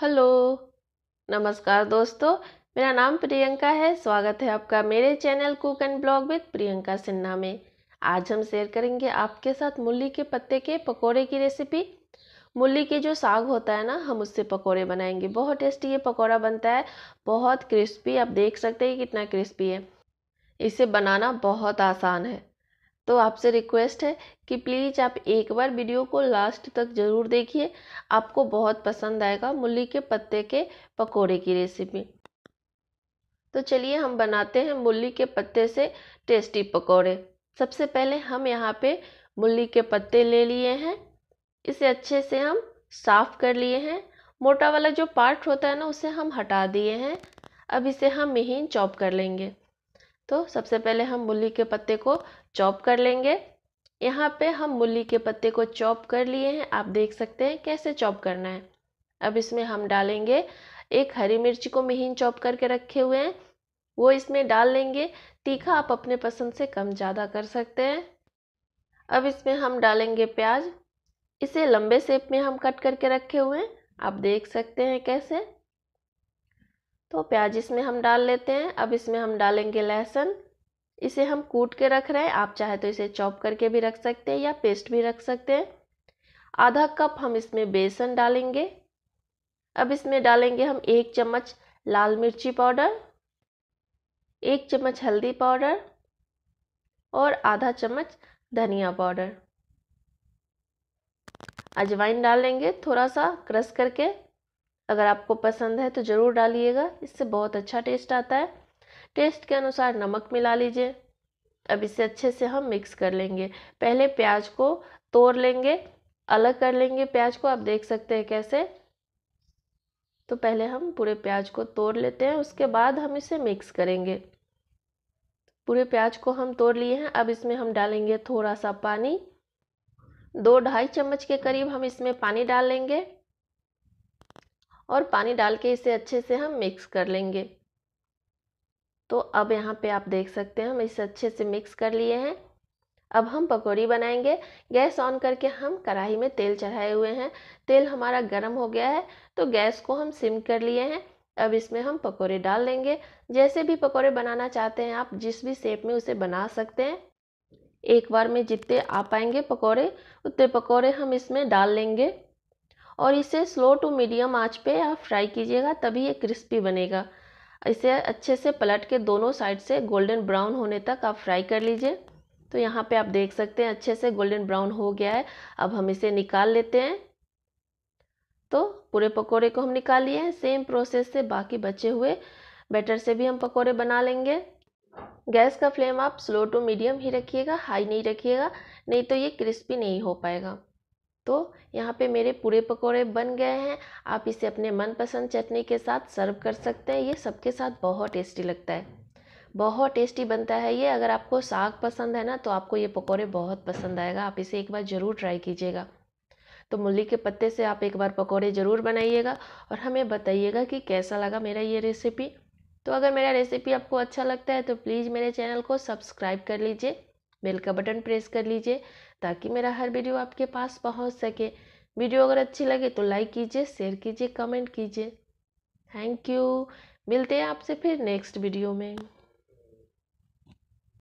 hello नमस्कार दोस्तों मेरा नाम प्रियंका है स्वागत है आपका मेरे channel cook and blog with Priyanka Sinha में आज हम शेयर करेंगे आपके साथ मूली के पत्ते के पकोड़े की रेसिपी मूली के जो साग होता है ना हम उससे पकोड़े बनाएंगे बहुत टेस्टी ये पकोड़ा बनता है बहुत क्रिस्पी आप देख सकते हैं कितना क्रिस्पी है इसे बनाना बहुत आसान है तो आपसे रिक्वेस्ट है कि प्लीज़ आप एक बार वीडियो को लास्ट तक ज़रूर देखिए आपको बहुत पसंद आएगा मूली के पत्ते के पकोड़े की रेसिपी तो चलिए हम बनाते हैं मूली के पत्ते से टेस्टी पकोड़े सबसे पहले हम यहाँ पे मूली के पत्ते ले लिए हैं इसे अच्छे से हम साफ़ कर लिए हैं मोटा वाला जो पार्ट होता है ना उसे हम हटा दिए हैं अब इसे हम महीन चॉप कर लेंगे तो सबसे पहले हम मूली के पत्ते को चॉप कर लेंगे यहाँ पे हम मूली के पत्ते को चॉप कर लिए हैं आप देख सकते हैं कैसे चॉप करना है अब इसमें हम डालेंगे एक हरी मिर्च को महीन चॉप करके रखे हुए हैं वो इसमें डाल लेंगे तीखा आप अपने पसंद से कम ज़्यादा कर सकते हैं अब इसमें हम डालेंगे प्याज इसे लंबे सेप में हम कट करके रखे हुए हैं आप देख सकते हैं कैसे तो प्याज इसमें हम डाल लेते हैं अब इसमें हम डालेंगे लहसुन इसे हम कूट के रख रहे हैं आप चाहे तो इसे चॉप करके भी रख सकते हैं या पेस्ट भी रख सकते हैं आधा कप हम इसमें बेसन डालेंगे अब इसमें डालेंगे हम एक चम्मच लाल मिर्ची पाउडर एक चम्मच हल्दी पाउडर और आधा चम्मच धनिया पाउडर अजवाइन डालेंगे थोड़ा सा क्रश करके अगर आपको पसंद है तो ज़रूर डालिएगा इससे बहुत अच्छा टेस्ट आता है टेस्ट के अनुसार नमक मिला लीजिए अब इसे अच्छे से हम मिक्स कर लेंगे पहले प्याज को तोड़ लेंगे अलग कर लेंगे प्याज को आप देख सकते हैं कैसे तो पहले हम पूरे प्याज को तोड़ लेते हैं उसके बाद हम इसे मिक्स करेंगे पूरे प्याज को हम तोड़ लिए हैं अब इसमें हम डालेंगे थोड़ा सा पानी दो ढाई चम्मच के करीब हम इसमें पानी डाल लेंगे और पानी डाल के इसे अच्छे से हम मिक्स कर लेंगे तो अब यहाँ पे आप देख सकते हैं हम इसे अच्छे से मिक्स कर लिए हैं अब हम पकौड़ी बनाएंगे गैस ऑन करके हम कढ़ाई में तेल चढ़ाए हुए हैं तेल हमारा गर्म हो गया है तो गैस को हम सिम कर लिए हैं अब इसमें हम पकौड़े डाल देंगे जैसे भी पकौड़े बनाना चाहते हैं आप जिस भी शेप में उसे बना सकते हैं एक बार में जितने आ पाएंगे पकौड़े उतने पकौड़े हम इसमें डाल लेंगे और इसे स्लो टू मीडियम आंच पे आप फ्राई कीजिएगा तभी ये क्रिस्पी बनेगा इसे अच्छे से पलट के दोनों साइड से गोल्डन ब्राउन होने तक आप फ्राई कर लीजिए तो यहाँ पे आप देख सकते हैं अच्छे से गोल्डन ब्राउन हो गया है अब हम इसे निकाल लेते हैं तो पूरे पकौड़े को हम निकाल लिए हैं सेम प्रोसेस से बाकी बचे हुए बैटर से भी हम पकौड़े बना लेंगे गैस का फ्लेम आप स्लो टू मीडियम ही रखिएगा हाई नहीं रखिएगा नहीं तो ये क्रिस्पी नहीं हो पाएगा तो यहाँ पे मेरे पूरे पकोड़े बन गए हैं आप इसे अपने मनपसंद चटनी के साथ सर्व कर सकते हैं ये सबके साथ बहुत टेस्टी लगता है बहुत टेस्टी बनता है ये अगर आपको साग पसंद है ना तो आपको ये पकोड़े बहुत पसंद आएगा आप इसे एक बार ज़रूर ट्राई कीजिएगा तो मूली के पत्ते से आप एक बार पकोड़े ज़रूर बनाइएगा और हमें बताइएगा कि कैसा लगा मेरा ये रेसिपी तो अगर मेरा रेसिपी आपको अच्छा लगता है तो प्लीज़ मेरे चैनल को सब्सक्राइब कर लीजिए बेल का बटन प्रेस कर लीजिए ताकि मेरा हर वीडियो आपके पास पहुंच सके वीडियो अगर अच्छी लगे तो लाइक कीजिए शेयर कीजिए कमेंट कीजिए थैंक यू मिलते हैं आपसे फिर नेक्स्ट वीडियो में